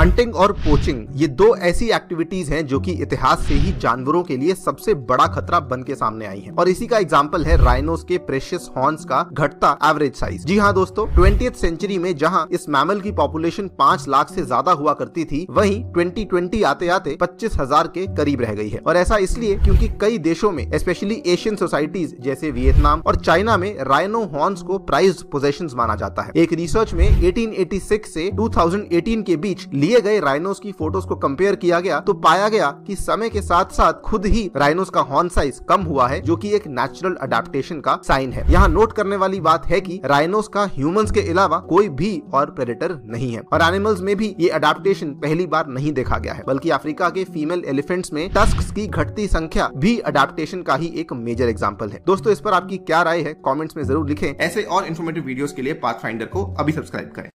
hunting और poaching ये दो ऐसी एक्टिविटीज हैं जो कि इतिहास से ही जानवरों के लिए सबसे बड़ा खतरा बन के सामने आई है और इसी का एग्जाम्पल है राइनोस के प्रेशियस हॉर्न्स का घटता एवरेज साइज जी हाँ दोस्तों ट्वेंटी सेंचुरी में जहाँ इस मैमल की पॉपुलेशन पांच लाख से ज्यादा हुआ करती थी ट्वेंटी ट्वेंटी आते आते पच्चीस हजार के करीब रह गई है और ऐसा इसलिए क्योंकि कई देशों में स्पेशली एशियन सोसाइटीज जैसे वियतनाम और चाइना में राइनो हॉर्न्स को प्राइज पोजेशन माना जाता है एक रिसर्च में एटीन से टू के बीच लिए गए राइनोस की फोटोज को कंपेयर किया गया तो पाया गया कि समय के साथ साथ खुद ही राइनोस का हॉर्न साइज कम हुआ है जो की एक नेचुरल अडेप्टेशन का साइन है यहाँ नोट करने वाली बात है की राइनोस का ह्यूमन के अलावा कोई भी और प्रेडेटर नहीं है और एनिमल्स में भी ये अडेप्टेशन पहली बार नहीं देखा गया है बल्कि अफ्रीका के फीमेल एलिफेंट्स में टस्क की घटती संख्या भी अडेप्टेशन का ही एक मेजर एग्जाम्पल है दोस्तों इस पर आपकी क्या राय है कॉमेंट्स में जरूर लिखे ऐसे और इन्फॉर्मेटिव वीडियो के लिए पाथ को अभी सब्सक्राइब करें